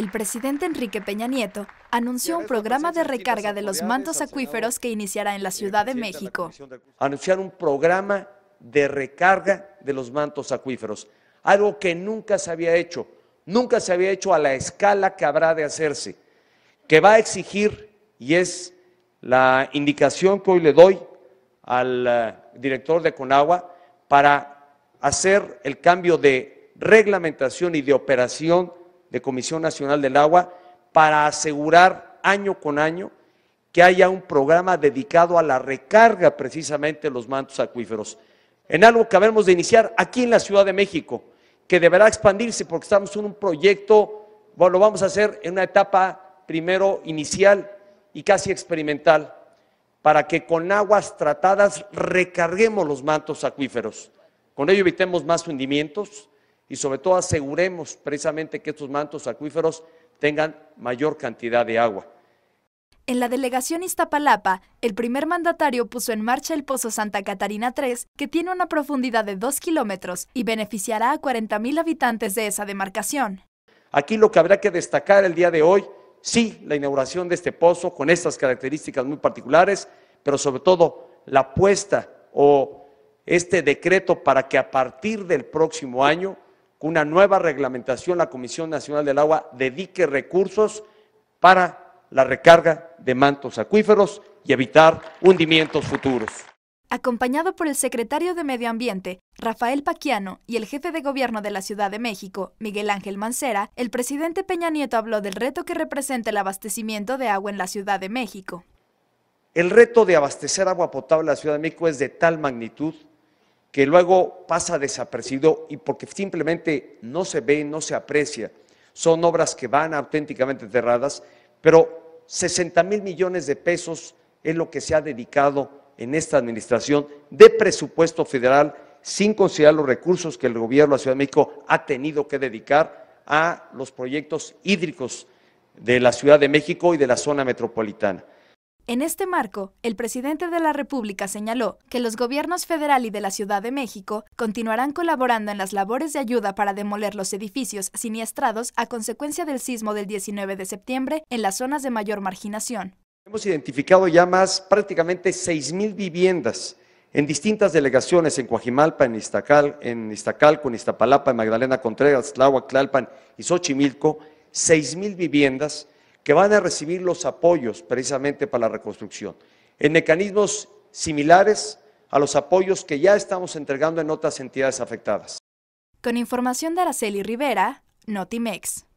el presidente Enrique Peña Nieto anunció un programa de recarga de los mantos acuíferos que iniciará en la Ciudad de México. Anunciar un programa de recarga de los mantos acuíferos, algo que nunca se había hecho, nunca se había hecho a la escala que habrá de hacerse, que va a exigir, y es la indicación que hoy le doy al eh, director de Conagua, para hacer el cambio de reglamentación y de operación de Comisión Nacional del Agua para asegurar año con año que haya un programa dedicado a la recarga precisamente de los mantos acuíferos. En algo que habremos de iniciar aquí en la Ciudad de México, que deberá expandirse porque estamos en un proyecto, lo vamos a hacer en una etapa primero inicial y casi experimental, para que con aguas tratadas recarguemos los mantos acuíferos. Con ello evitemos más hundimientos, y sobre todo aseguremos precisamente que estos mantos acuíferos tengan mayor cantidad de agua. En la delegación Iztapalapa, el primer mandatario puso en marcha el Pozo Santa Catarina 3, que tiene una profundidad de 2 kilómetros y beneficiará a 40.000 habitantes de esa demarcación. Aquí lo que habrá que destacar el día de hoy, sí, la inauguración de este pozo con estas características muy particulares, pero sobre todo la puesta o este decreto para que a partir del próximo año con una nueva reglamentación la Comisión Nacional del Agua dedique recursos para la recarga de mantos acuíferos y evitar hundimientos futuros. Acompañado por el secretario de Medio Ambiente, Rafael Paquiano, y el jefe de gobierno de la Ciudad de México, Miguel Ángel Mancera, el presidente Peña Nieto habló del reto que representa el abastecimiento de agua en la Ciudad de México. El reto de abastecer agua potable a la Ciudad de México es de tal magnitud que luego pasa desapercibido y porque simplemente no se ve, no se aprecia. Son obras que van auténticamente cerradas, pero 60 mil millones de pesos es lo que se ha dedicado en esta administración de presupuesto federal, sin considerar los recursos que el gobierno de la Ciudad de México ha tenido que dedicar a los proyectos hídricos de la Ciudad de México y de la zona metropolitana. En este marco, el presidente de la República señaló que los gobiernos federal y de la Ciudad de México continuarán colaborando en las labores de ayuda para demoler los edificios siniestrados a consecuencia del sismo del 19 de septiembre en las zonas de mayor marginación. Hemos identificado ya más prácticamente 6.000 viviendas en distintas delegaciones en Cuajimalpa, en, en Iztacalco, en Iztapalapa, en Magdalena Contreras, Tláhuac, Tlalpan y Xochimilco, 6.000 viviendas que van a recibir los apoyos precisamente para la reconstrucción, en mecanismos similares a los apoyos que ya estamos entregando en otras entidades afectadas. Con información de Araceli Rivera, Notimex.